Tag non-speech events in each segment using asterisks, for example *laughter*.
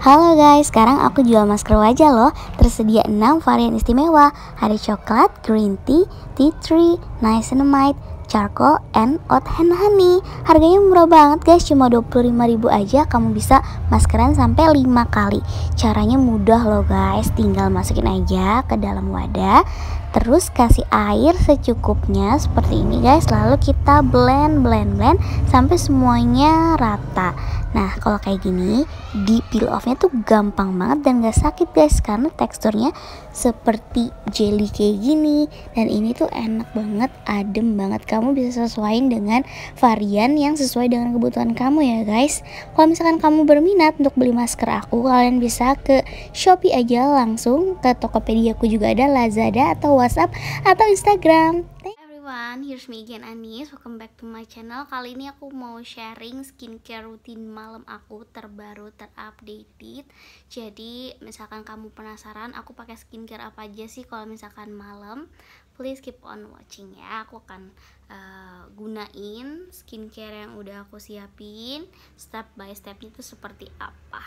Halo guys, sekarang aku jual masker wajah loh. Tersedia 6 varian istimewa. Ada coklat, green tea, tea tree, niacinamide, charcoal, and oat and honey. Harganya murah banget guys, cuma 25.000 aja kamu bisa maskeran sampai 5 kali. Caranya mudah loh guys, tinggal masukin aja ke dalam wadah. Terus kasih air secukupnya seperti ini guys, lalu kita blend blend blend sampai semuanya rata. Nah kalau kayak gini di peel offnya tuh gampang banget dan gak sakit guys karena teksturnya seperti jelly kayak gini dan ini tuh enak banget adem banget kamu bisa sesuaiin dengan varian yang sesuai dengan kebutuhan kamu ya guys kalau misalkan kamu berminat untuk beli masker aku kalian bisa ke Shopee aja langsung ke Tokopedia aku juga ada Lazada atau WhatsApp atau Instagram Thank everyone, here's me again Anis Welcome back to my channel Kali ini aku mau sharing skincare rutin malam aku terbaru, terupdated Jadi misalkan kamu penasaran aku pakai skincare apa aja sih kalau misalkan malam Please keep on watching ya Aku akan uh, gunain skincare yang udah aku siapin Step by stepnya itu seperti apa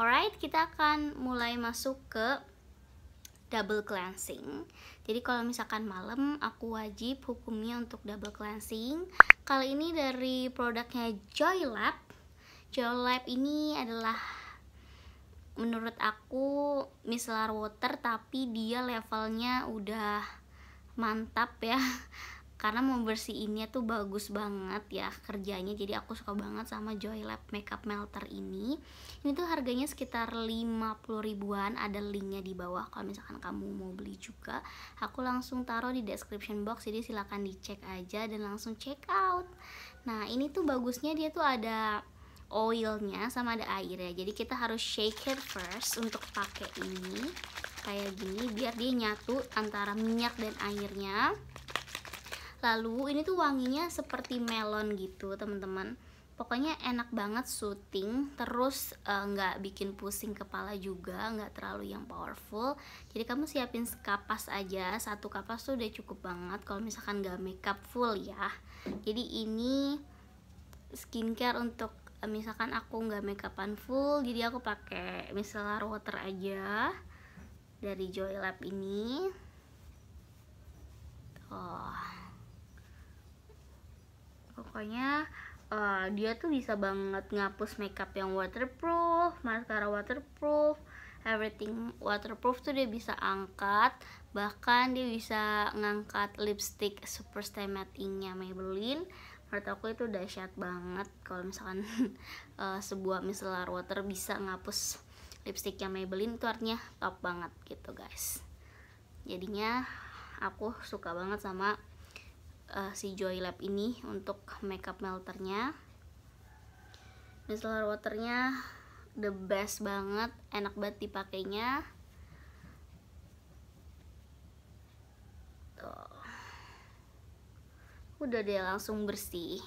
Alright, kita akan mulai masuk ke double cleansing jadi kalau misalkan malam aku wajib hukumnya untuk double cleansing. Kali ini dari produknya Joylab. Joylab ini adalah menurut aku micellar water tapi dia levelnya udah mantap ya karena membersihinnya tuh bagus banget ya kerjanya jadi aku suka banget sama Joy Lab Makeup Melter ini ini tuh harganya sekitar 50 ribuan ada linknya di bawah kalau misalkan kamu mau beli juga aku langsung taruh di description box jadi silahkan dicek aja dan langsung check out nah ini tuh bagusnya dia tuh ada oilnya sama ada airnya jadi kita harus shake it first untuk pakai ini kayak gini biar dia nyatu antara minyak dan airnya lalu ini tuh wanginya seperti melon gitu teman-teman pokoknya enak banget syuting terus eh, nggak uh, bikin pusing kepala juga nggak terlalu yang powerful jadi kamu siapin kapas aja satu kapas tuh udah cukup banget kalau misalkan nggak makeup full ya jadi ini skincare untuk uh, misalkan aku nggak makeupan full jadi aku pakai micellar water aja dari Joy Lab ini oh pokoknya uh, dia tuh bisa banget ngapus makeup yang waterproof mascara waterproof everything waterproof tuh dia bisa angkat bahkan dia bisa ngangkat lipstick super stay mattingnya Maybelline menurut aku itu dahsyat banget kalau misalkan uh, *laughs* sebuah micellar water bisa ngapus lipstick yang Maybelline itu artinya top banget gitu guys jadinya aku suka banget sama uh, si Lab ini untuk makeup melternya micellar waternya the best banget enak banget dipakainya udah deh langsung bersih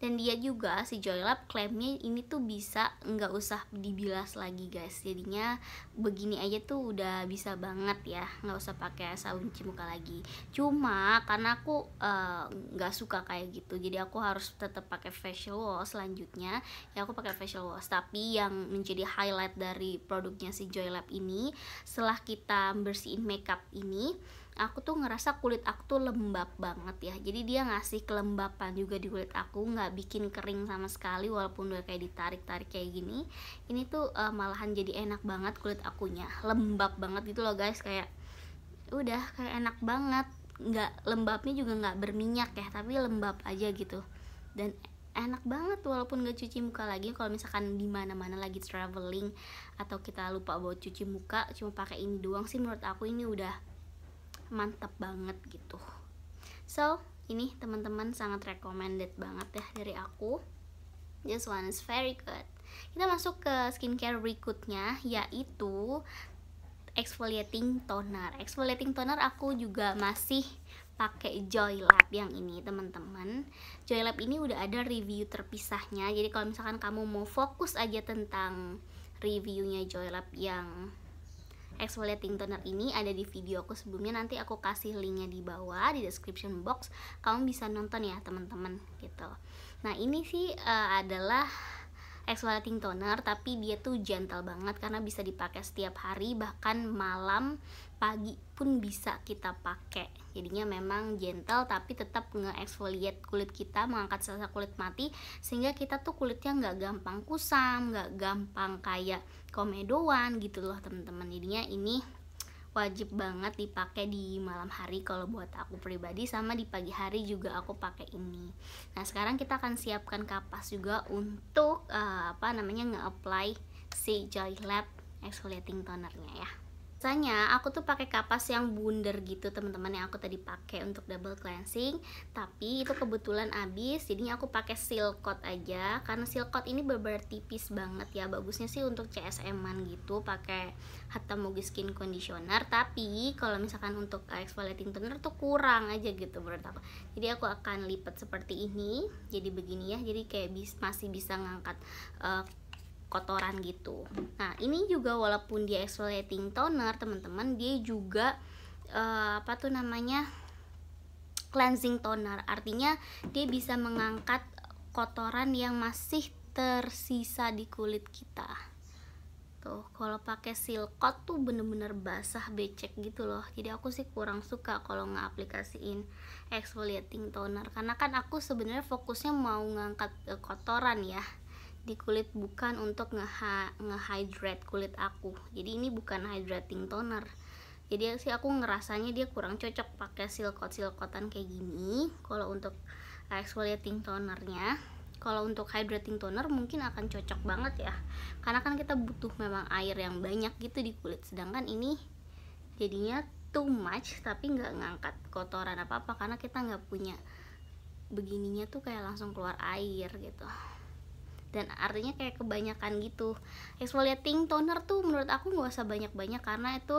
dan dia juga si Joylab klaimnya ini tuh bisa nggak usah dibilas lagi guys jadinya begini aja tuh udah bisa banget ya nggak usah pakai sabun cuci muka lagi cuma karena aku eh, nggak uh, suka kayak gitu jadi aku harus tetap pakai facial wash selanjutnya ya aku pakai facial wash tapi yang menjadi highlight dari produknya si Joylab ini setelah kita bersihin makeup ini aku tuh ngerasa kulit aku tuh lembab banget ya jadi dia ngasih kelembapan juga di kulit aku nggak bikin kering sama sekali walaupun udah kayak ditarik tarik kayak gini ini tuh uh, malahan jadi enak banget kulit akunya lembab banget gitu loh guys kayak udah kayak enak banget nggak lembabnya juga nggak berminyak ya tapi lembab aja gitu dan enak banget walaupun gak cuci muka lagi kalau misalkan di mana mana lagi traveling atau kita lupa bawa cuci muka cuma pakai ini doang sih menurut aku ini udah mantap banget gitu so ini teman-teman sangat recommended banget ya dari aku this one is very good kita masuk ke skincare berikutnya yaitu exfoliating toner exfoliating toner aku juga masih pakai Joylab yang ini teman-teman Joylab ini udah ada review terpisahnya jadi kalau misalkan kamu mau fokus aja tentang reviewnya Joylab yang exfoliating toner ini ada di videoku sebelumnya nanti aku kasih linknya di bawah di description box kamu bisa nonton ya teman-teman gitu nah ini sih uh, adalah exfoliating toner tapi dia tuh gentle banget karena bisa dipakai setiap hari bahkan malam pagi pun bisa kita pakai jadinya memang gentle tapi tetap nge-exfoliate kulit kita mengangkat sel kulit mati sehingga kita tuh kulitnya nggak gampang kusam nggak gampang kayak komedoan gitu loh teman-teman jadinya ini wajib banget dipakai di malam hari kalau buat aku pribadi sama di pagi hari juga aku pakai ini nah sekarang kita akan siapkan kapas juga untuk uh, apa namanya nge-apply si Joy Lab exfoliating tonernya ya biasanya aku tuh pakai kapas yang bundar gitu teman-teman yang aku tadi pakai untuk double cleansing tapi itu kebetulan habis jadinya aku pakai silk coat aja karena silk coat ini beber tipis banget ya bagusnya sih untuk CSM-an gitu pakai hatta Hatamugi skin conditioner tapi kalau misalkan untuk exfoliating toner tuh kurang aja gitu menurut aku jadi aku akan lipat seperti ini jadi begini ya jadi kayak bis, masih bisa ngangkat uh, kotoran gitu. Nah, ini juga walaupun dia exfoliating toner, teman-teman, dia juga uh, apa tuh namanya? cleansing toner. Artinya dia bisa mengangkat kotoran yang masih tersisa di kulit kita. Tuh, kalau pakai silkot tuh bener-bener basah becek gitu loh. Jadi aku sih kurang suka kalau ngeaplikasiin exfoliating toner karena kan aku sebenarnya fokusnya mau ngangkat eh, kotoran ya di kulit bukan untuk ngehydrate nge kulit aku jadi ini bukan hydrating toner jadi sih aku ngerasanya dia kurang cocok pakai silkot silkotan kayak gini kalau untuk exfoliating tonernya kalau untuk hydrating toner mungkin akan cocok banget ya karena kan kita butuh memang air yang banyak gitu di kulit sedangkan ini jadinya too much tapi nggak ngangkat kotoran apa apa karena kita nggak punya begininya tuh kayak langsung keluar air gitu dan artinya kayak kebanyakan gitu exfoliating toner tuh menurut aku nggak usah banyak-banyak karena itu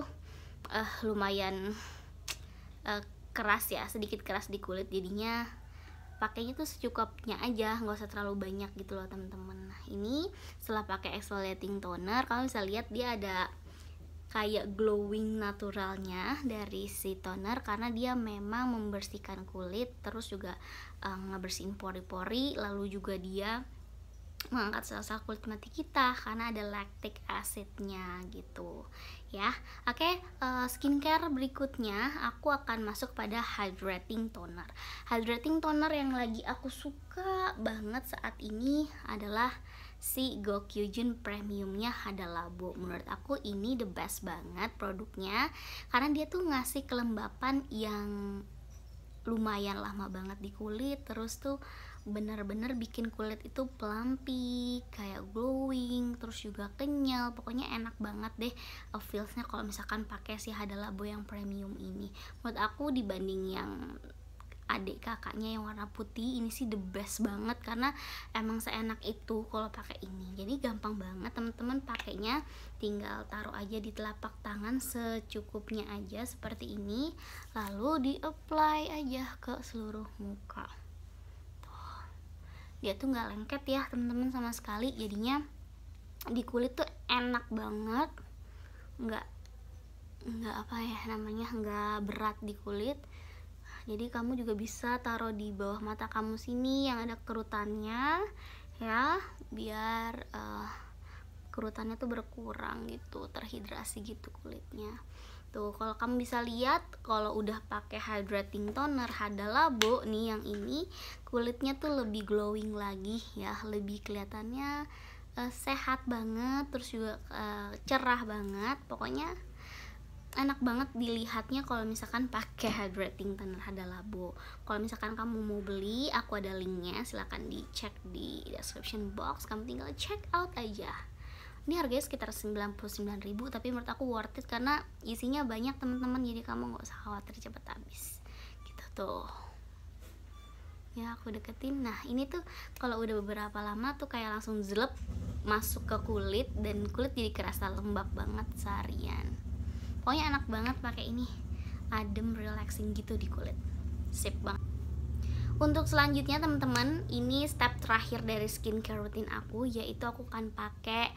uh, lumayan uh, keras ya sedikit keras di kulit jadinya pakainya tuh secukupnya aja nggak usah terlalu banyak gitu loh temen-temen nah ini setelah pakai exfoliating toner kamu bisa lihat dia ada kayak glowing naturalnya dari si toner karena dia memang membersihkan kulit terus juga uh, ngebersihin pori-pori lalu juga dia mengangkat sel-sel kulit mati kita karena ada lactic acidnya gitu ya oke okay, uh, eh, skincare berikutnya aku akan masuk pada hydrating toner hydrating toner yang lagi aku suka banget saat ini adalah si Gokyujin premiumnya ada labu menurut aku ini the best banget produknya karena dia tuh ngasih kelembapan yang lumayan lama banget di kulit terus tuh benar-benar bikin kulit itu plumpy, kayak glowing, terus juga kenyal. Pokoknya enak banget deh uh, feelsnya kalau misalkan pakai si Hada Labo yang premium ini. Menurut aku dibanding yang adik kakaknya yang warna putih ini sih the best banget karena emang seenak itu kalau pakai ini jadi gampang banget teman-teman pakainya tinggal taruh aja di telapak tangan secukupnya aja seperti ini lalu di apply aja ke seluruh muka dia tuh nggak lengket ya temen-temen sama sekali jadinya di kulit tuh enak banget nggak nggak apa ya namanya nggak berat di kulit jadi kamu juga bisa taruh di bawah mata kamu sini yang ada kerutannya ya biar uh, kerutannya tuh berkurang gitu terhidrasi gitu kulitnya Tuh, gitu. kalau kamu bisa lihat kalau udah pakai hydrating toner Hada Labo nih yang ini, kulitnya tuh lebih glowing lagi ya, lebih kelihatannya uh, sehat banget, terus juga uh, cerah banget. Pokoknya enak banget dilihatnya kalau misalkan pakai hydrating toner Hada Labo. Kalau misalkan kamu mau beli, aku ada linknya, silahkan dicek di description box. Kamu tinggal check out aja ini harganya sekitar 99.000 tapi menurut aku worth it karena isinya banyak teman-teman jadi kamu nggak usah khawatir cepet habis gitu tuh ya aku deketin nah ini tuh kalau udah beberapa lama tuh kayak langsung zlep masuk ke kulit dan kulit jadi kerasa lembab banget seharian pokoknya enak banget pakai ini adem relaxing gitu di kulit sip banget untuk selanjutnya teman-teman ini step terakhir dari skincare rutin aku yaitu aku akan pakai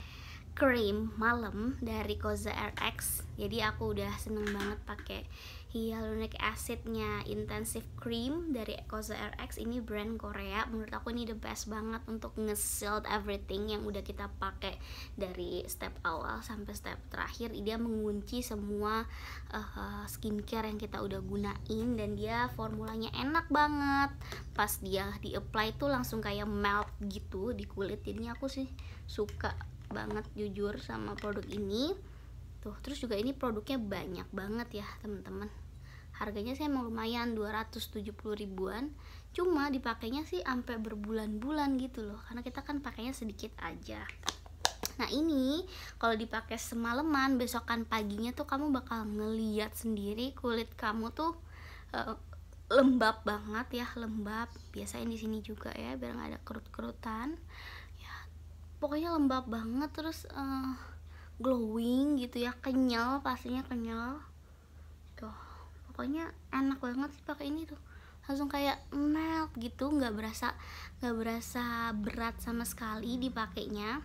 cream malam dari Koza RX jadi aku udah seneng banget pakai hyaluronic acidnya intensive cream dari Koza RX ini brand Korea menurut aku ini the best banget untuk nge-sealed everything yang udah kita pakai dari step awal sampai step terakhir dia mengunci semua uh, skincare yang kita udah gunain dan dia formulanya enak banget pas dia di apply tuh langsung kayak melt gitu di kulit Ini aku sih suka banget jujur sama produk ini tuh terus juga ini produknya banyak banget ya teman-teman harganya sih emang lumayan 270 ribuan cuma dipakainya sih sampai berbulan-bulan gitu loh karena kita kan pakainya sedikit aja nah ini kalau dipakai semalaman besokan paginya tuh kamu bakal ngeliat sendiri kulit kamu tuh uh, lembab banget ya lembab biasanya di sini juga ya biar nggak ada kerut-kerutan pokoknya lembab banget terus uh, glowing gitu ya kenyal pastinya kenyal tuh gitu. pokoknya enak banget sih pakai ini tuh langsung kayak melt gitu nggak berasa nggak berasa berat sama sekali dipakainya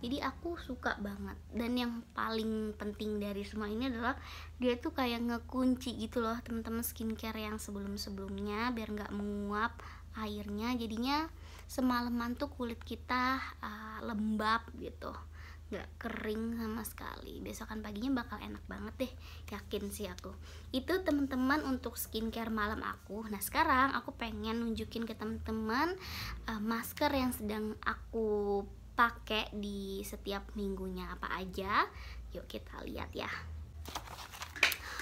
jadi aku suka banget dan yang paling penting dari semua ini adalah dia tuh kayak ngekunci gitu loh teman-teman skincare yang sebelum sebelumnya biar nggak menguap airnya jadinya semalaman tuh kulit kita uh, lembab gitu nggak kering sama sekali besokan paginya bakal enak banget deh yakin sih aku itu teman-teman untuk skincare malam aku nah sekarang aku pengen nunjukin ke teman-teman uh, masker yang sedang aku pakai di setiap minggunya apa aja yuk kita lihat ya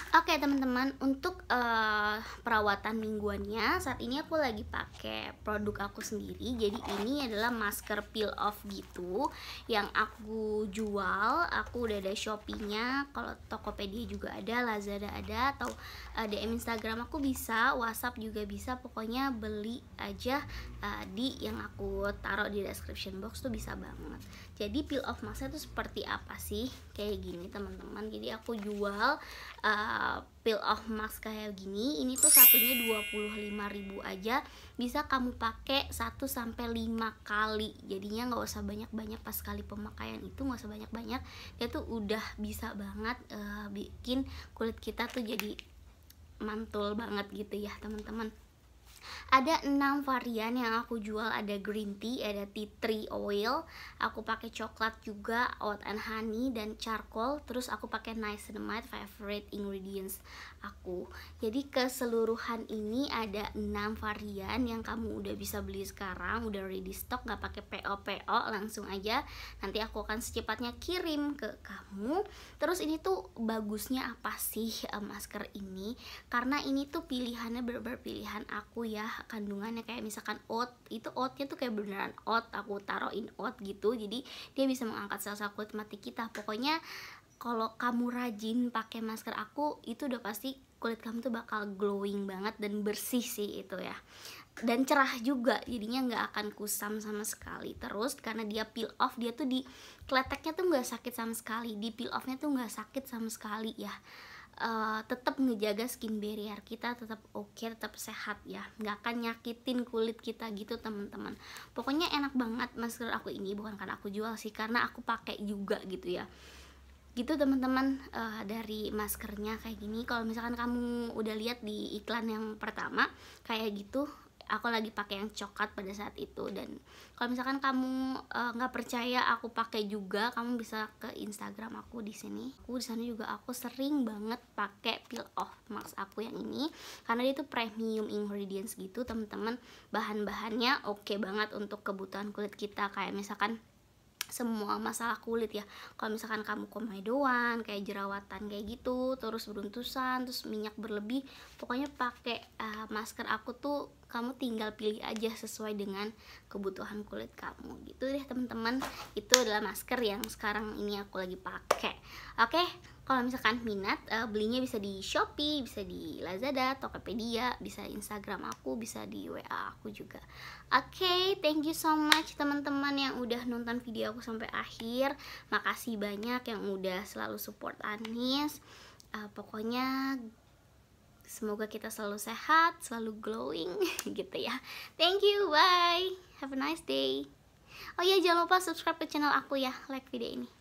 Oke okay, teman-teman, untuk uh, perawatan mingguannya saat ini aku lagi pakai produk aku sendiri. Jadi ini adalah masker peel off gitu yang aku jual. Aku udah ada shoppingnya nya kalau Tokopedia juga ada, Lazada ada atau uh, eh, DM Instagram aku bisa, WhatsApp juga bisa. Pokoknya beli aja uh, di yang aku taruh di description box tuh bisa banget jadi peel off masknya itu seperti apa sih kayak gini teman-teman jadi aku jual uh, eh, peel off mask kayak gini ini tuh satunya 25.000 aja bisa kamu pakai 1 sampai 5 kali jadinya nggak usah banyak-banyak pas kali pemakaian itu nggak usah banyak-banyak dia tuh udah bisa banget uh, bikin kulit kita tuh jadi mantul banget gitu ya teman-teman ada enam varian yang aku jual ada green tea ada tea tree oil aku pakai coklat juga oat and honey dan charcoal terus aku pakai niacinamide favorite ingredients aku jadi keseluruhan ini ada enam varian yang kamu udah bisa beli sekarang udah ready stock nggak pakai PO PO langsung aja nanti aku akan secepatnya kirim ke kamu terus ini tuh bagusnya apa sih eh, masker ini karena ini tuh pilihannya pilihan aku ya kandungannya kayak misalkan oat itu oatnya tuh kayak beneran oat aku taruhin oat gitu jadi dia bisa mengangkat sel-sel kulit mati kita pokoknya kalau kamu rajin pakai masker aku itu udah pasti kulit kamu tuh bakal glowing banget dan bersih sih itu ya dan cerah juga jadinya nggak akan kusam sama sekali terus karena dia peel off dia tuh di kleteknya tuh nggak sakit sama sekali di peel offnya tuh nggak sakit sama sekali ya uh, eh, tetap ngejaga skin barrier kita tetap oke okay, tetap sehat ya nggak akan nyakitin kulit kita gitu teman-teman pokoknya enak banget masker aku ini bukan karena aku jual sih karena aku pakai juga gitu ya gitu teman-teman uh, dari maskernya kayak gini kalau misalkan kamu udah lihat di iklan yang pertama kayak gitu aku lagi pakai yang coklat pada saat itu dan kalau misalkan kamu eh, nggak uh, percaya aku pakai juga kamu bisa ke Instagram aku di sini aku di sana juga aku sering banget pakai peel off mask aku yang ini karena dia itu premium ingredients gitu teman-teman bahan-bahannya oke okay banget untuk kebutuhan kulit kita kayak misalkan semua masalah kulit ya kalau misalkan kamu komedoan kayak jerawatan kayak gitu terus beruntusan terus minyak berlebih pokoknya pakai uh, masker aku tuh kamu tinggal pilih aja sesuai dengan kebutuhan kulit kamu gitu deh teman-teman itu adalah masker yang sekarang ini aku lagi pakai oke okay? kalau misalkan minat uh, belinya bisa di Shopee bisa di Lazada Tokopedia bisa Instagram aku bisa di WA aku juga oke okay, thank you so much teman-teman yang udah nonton video aku sampai akhir makasih banyak yang udah selalu support Anis uh, pokoknya semoga kita selalu sehat, selalu glowing *laughs* gitu ya. Thank you, bye. Have a nice day. Oh ya, jangan lupa subscribe ke channel aku ya, like video ini.